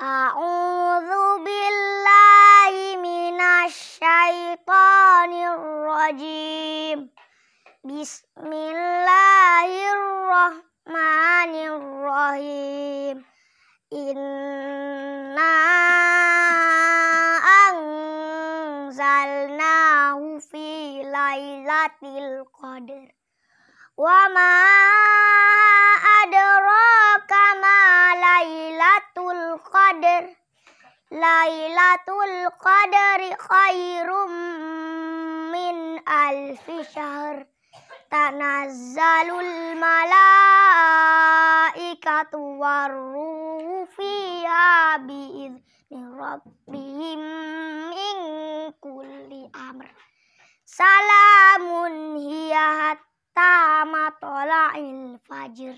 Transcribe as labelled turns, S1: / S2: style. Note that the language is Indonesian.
S1: أعوذ بالله من الشيطان الرجيم بسم الله الرحمن الرحيم إنا أنزلناه في ليلة القدر وما qadr Lailatul qadri khairum min alfi syahr Tanazzalul malaikatu warruhu fiha bi'izni rabbihim min kulli amr Salamun hiya hatta matola'il fajr